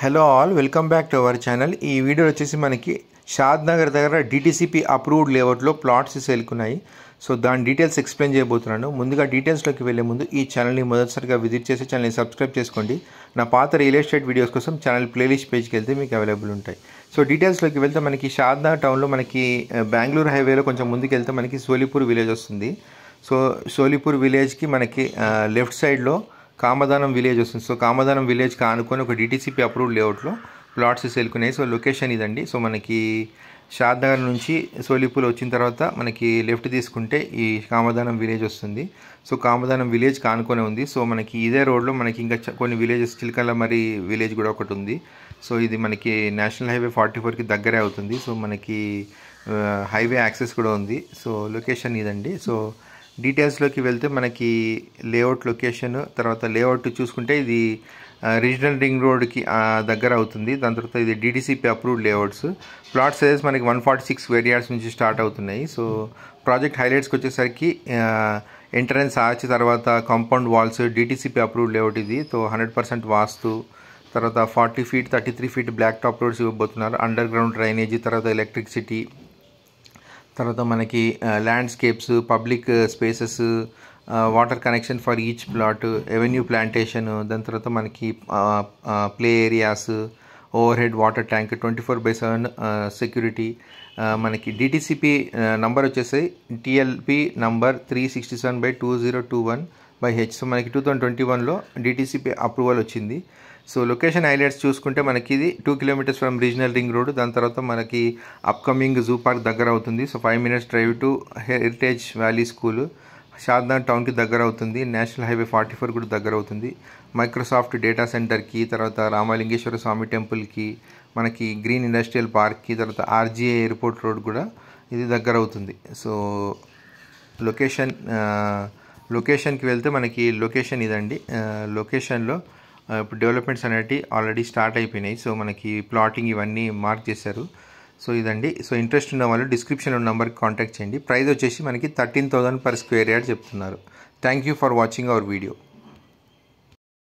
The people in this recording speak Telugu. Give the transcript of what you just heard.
hello all welcome back to our channel ఈ వీడియో వచ్చేసి మనకి షాద్ నగర్ దగ్గర డిటీసీపీ అప్రూవ్డ్ లేఅవుట్లో ప్లాట్స్ సేల్కున్నాయి సో దాని డీటెయిల్స్ ఎక్స్ప్లెయిన్ చేయబోతున్నాను ముందుగా డీటెయిల్స్లోకి వెళ్ళే ముందు ఈ ఛానల్ని మొదటిసారిగా విజిట్ చేసి ఛానల్ని సబ్స్క్రైబ్ చేసుకోండి నా పాత రియల్ ఎస్టేట్ వీడియోస్ కోసం ఛానల్ ప్లేలిస్ట్ పేజ్కి వెళ్తే మీకు అవైలబుల్ ఉంటాయి సో డీటెయిల్స్లోకి వెళ్తే మనకి షాద్నగర్ టౌన్లో మనకి బెంగళూరు హైవేలో కొంచెం ముందుకు వెళ్తే మనకి సోలిపూర్ విలేజ్ వస్తుంది సో సోలిపూర్ విలేజ్కి మనకి లెఫ్ట్ సైడ్లో కామదానం విలేజ్ వస్తుంది సో కామదానం విలేజ్కి ఆనుకొని ఒక డిటీసీపీ అప్రూవ్డ్ లేఅవుట్లో ప్లాట్స్ సెల్కున్నాయి సో లొకేషన్ ఇదండి సో మనకి షాద్ నగర్ నుంచి సోలిపూల్ వచ్చిన తర్వాత మనకి లెఫ్ట్ తీసుకుంటే ఈ కామదానం విలేజ్ వస్తుంది సో కామదానం విలేజ్ కానుకొని ఉంది సో మనకి ఇదే రోడ్లో మనకి ఇంకా కొన్ని విలేజెస్ చిలకల మరి విలేజ్ కూడా ఒకటి ఉంది సో ఇది మనకి నేషనల్ హైవే ఫార్టీ ఫోర్కి దగ్గరే అవుతుంది సో మనకి హైవే యాక్సెస్ కూడా ఉంది సో లొకేషన్ ఇదండి సో డీటెయిల్స్లోకి వెళ్తే మనకి లేఅవుట్ లొకేషన్ తర్వాత లేఅవుట్ చూసుకుంటే ఇది రీజనల్ రింగ్ రోడ్కి దగ్గర అవుతుంది దాని తర్వాత ఇది DTCP approved layouts plot sizes మనకి వన్ ఫార్టీ సిక్స్ వేరియాడ్స్ నుంచి స్టార్ట్ అవుతున్నాయి సో ప్రాజెక్ట్ హైలైట్స్కి వచ్చేసరికి ఎంట్రన్స్ ఆర్చ్ తర్వాత compound walls DTCP approved layout ఇది సో హండ్రెడ్ పర్సెంట్ వాస్తు తర్వాత forty feet thirty three feet black top roads ఇవ్వబోతున్నారు అండర్ గ్రౌండ్ డ్రైనేజీ తర్వాత ఎలక్ట్రిసిటీ తర్వాత మనకి landscapes public spaces water connection for each plot avenue plantation దాని తర్వాత మనకి play areas overhead water tank twenty four by seven security మనకి డిటీసీపీ నంబర్ వచ్చేసి TLP number three sixty seven by two zero two one by H so మనకి టూ థౌజండ్ ట్వంటీ వన్లో డిటీసీపీ అప్రూవల్ వచ్చింది సో లొకేషన్ హైలైట్స్ చూసుకుంటే మనకి ఇది two kilometres from regional ring road దాని తర్వాత మనకి అప్కమింగ్ జూ పార్క్ దగ్గర అవుతుంది so five minutes drive to heritage valley school షాద్నా టౌన్కి దగ్గర అవుతుంది నేషనల్ హైవే ఫార్టీ ఫోర్ కూడా దగ్గర అవుతుంది మైక్రోసాఫ్ట్ డేటా సెంటర్కి తర్వాత రామలింగేశ్వర స్వామి టెంపుల్కి మనకి గ్రీన్ ఇండస్ట్రియల్ పార్క్కి తర్వాత ఆర్జీఏ ఎయిర్పోర్ట్ రోడ్ కూడా ఇది దగ్గర అవుతుంది సో లొకేషన్ లొకేషన్కి వెళ్తే మనకి లొకేషన్ ఇదండి లొకేషన్లో ఇప్పుడు డెవలప్మెంట్స్ అనేటివి ఆల్రెడీ స్టార్ట్ అయిపోయినాయి సో మనకి ప్లాటింగ్ ఇవన్నీ మార్క్ చేశారు సో ఇదండి సో ఇంట్రెస్ట్ ఉన్న వాళ్ళు డిస్క్రిప్షన్లో నెంబర్కి కాంటాక్ట్ చేయండి ప్రైస్ వచ్చేసి మనకి థర్టీన్ పర్ స్క్వేర్ యార్డ్ చెప్తున్నారు thank you for watching our video